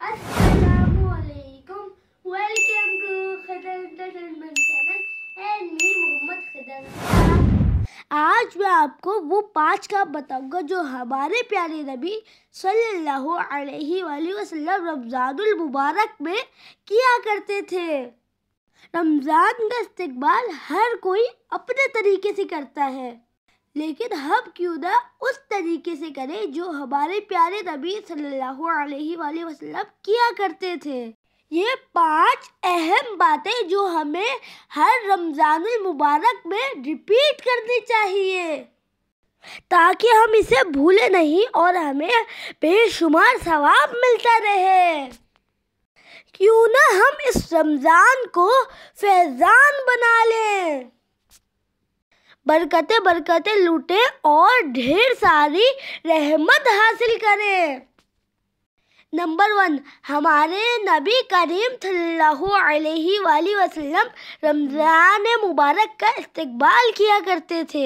असलकुम welcome to Khadar entertainment channel and me Mohammad Khadar आज मैं आपको वो पांच का बताऊंगा जो हमारे प्यारे नबी सल्लल्लाहु अलैहि वसल्लम रमज़ानुल मुबारक में किया करते थे रमज़ान का इस्तकबाल हर कोई अपने तरीके से करता है लेकिन हम क्यों ना उस तरीके से करें जो हमारे प्यारे नबी सल्लल्लाहु अलैहि वसल्लम किया करते थे ये पांच अहम बातें जो हमें हर रमजान मुबारक में रिपीट करनी चाहिए ताकि हम इसे भूले नहीं और हमें बेशुमार सवाब मिलता रहे क्यों ना हम इस रमज़ान को फैज़ान बना लें बरकते बरकते लूटे और ढेर सारी रहमत हासिल करें नंबर वन हमारे नबी करीम अलैहि वसल्लम रमज़ान मुबारक का इस्तकबाल किया करते थे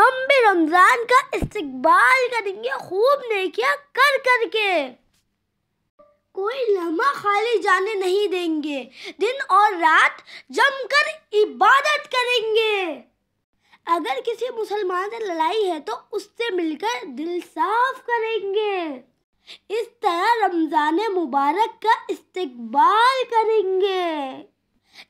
हम भी रमज़ान का इस्तकबाल करेंगे खूब नेकियां कर कर के कोई लम्हा खाली जाने नहीं देंगे दिन और रात जमकर इबादत करेंगे अगर किसी मुसलमान से लड़ाई है तो उससे मिलकर दिल साफ करेंगे इस तरह रमज़ान मुबारक का इस्तकबाल करेंगे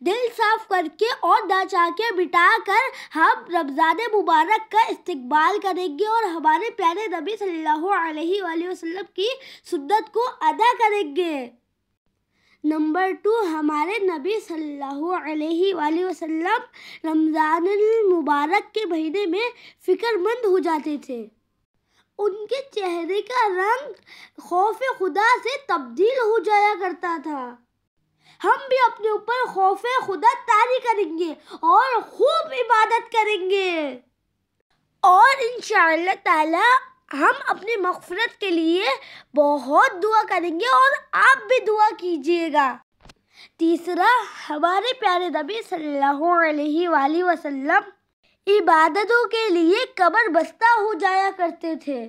दिल साफ करके और दचाके बिटा कर हम रमज़ान मुबारक का इस्तकबाल करेंगे और हमारे प्यारे नबी सल्लल्लाहु अलैहि वसल्लम की सुन्नत को अदा करेंगे नंबर टू हमारे नबी सल्लल्लाहु अलैहि वसल्लम रमज़ान मुबारक के महीने में फ़िक्रमंद हो जाते थे उनके चेहरे का रंग खौफ खुदा से तब्दील हो जाया करता था हम भी अपने ऊपर खौफ खुदा तारी करेंगे और खूब इबादत करेंगे और इन ताला हम अपने मफफरत के लिए बहुत दुआ करेंगे और आप भी दुआ कीजिएगा तीसरा हमारे प्यारे नबी सल्लल्लाहु अलैहि वसल्लम इबादतों के लिए कबर बस्ता हो जाया करते थे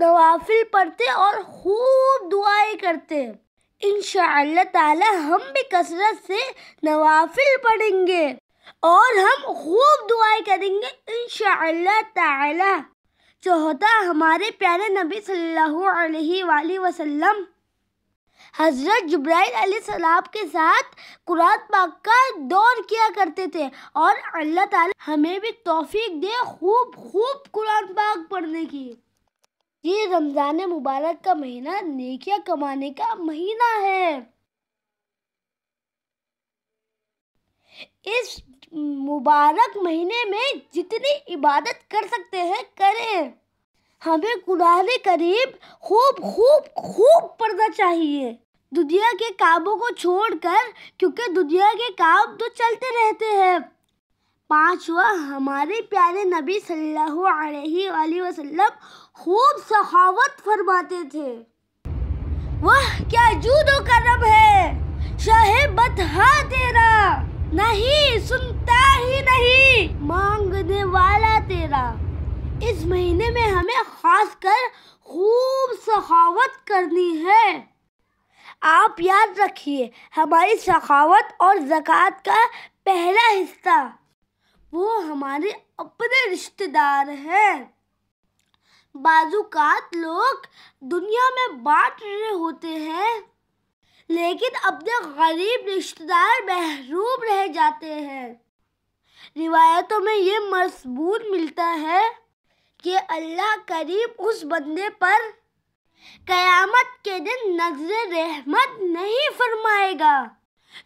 नवाफिल पढ़ते और खूब दुआएं करते इन ताला हम भी कसरत से नवाफिल पढ़ेंगे और हम खूब दुआएं करेंगे इन ताला चौथा हमारे प्यारे नबी सल्लल्लाहु अलैहि वसल्लम हज़रत जब्राइल सलाम के साथ कुरान पाक का दौर किया करते थे और अल्लाह ताला हमें भी तौफीक दे खूब खूब कुरान पाक पढ़ने की ये रमज़ान मुबारक का महीना नेकियां कमाने का महीना है इस मुबारक महीने में जितनी इबादत कर सकते हैं करें हमें कुरान करीब खूब खूब खूब पढ़ना चाहिए दुनिया के कामों को छोड़कर क्योंकि दुनिया के काम तो चलते रहते हैं पांचवा हमारे प्यारे नबी सल्लल्लाहु अलैहि वसल्लम खूब सहावत फरमाते थे वह क्या जूदो करम है शाहे बतहा तेरा नहीं सुनता ही नहीं मांगने वाला तेरा इस महीने में हमें खास कर खूब सखावत करनी है आप याद रखिए हमारी सखावत और जक़ात का पहला हिस्सा वो हमारे अपने रिश्तेदार हैं बाजूकात लोग दुनिया में बांट रहे होते हैं लेकिन अपने गरीब रिश्तेदार महरूम रह जाते हैं रिवायतों में ये मजबूत मिलता है कि अल्लाह करीब उस बंदे पर क़यामत के दिन नजर रहमत नहीं फरमाएगा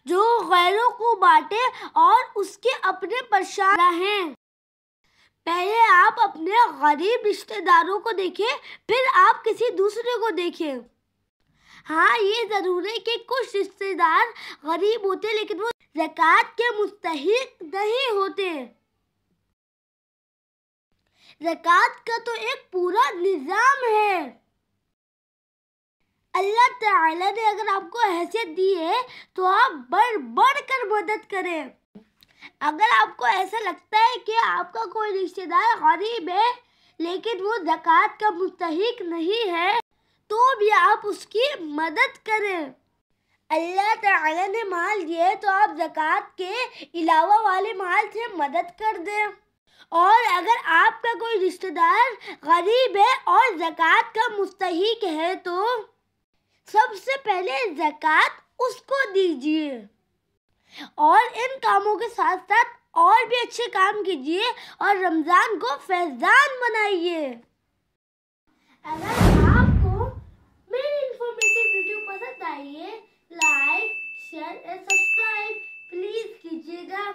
जो गैरों को बांटे और उसके अपने परेशान हैं पहले आप अपने गरीब रिश्तेदारों को देखें फिर आप किसी दूसरे को देखें हाँ ये ज़रूर है कि कुछ रिश्तेदार गरीब होते लेकिन वो जक़ात के मुस्तक नहीं होते जक़ात का तो एक पूरा निज़ाम है अल्लाह ताला ने अगर आपको हैसियत दी है तो आप बढ़ बढ़ कर मदद करें अगर आपको ऐसा लगता है कि आपका कोई रिश्तेदार गरीब है लेकिन वो जक़ात का मुस्तक नहीं है तो भी आप उसकी मदद करें अल्लाह ताला ने माल दिया है तो आप जक़ात के अलावा वाले माल से मदद कर दें और अगर आपका कोई रिश्तेदार गरीब है और जक़ात का मुस्तक है तो सबसे पहले जक़ात उसको दीजिए और इन कामों के साथ साथ और भी अच्छे काम कीजिए और रमज़ान को फैज़ान बनाइए अगर चाहिए like share and subscribe please कीजिएगा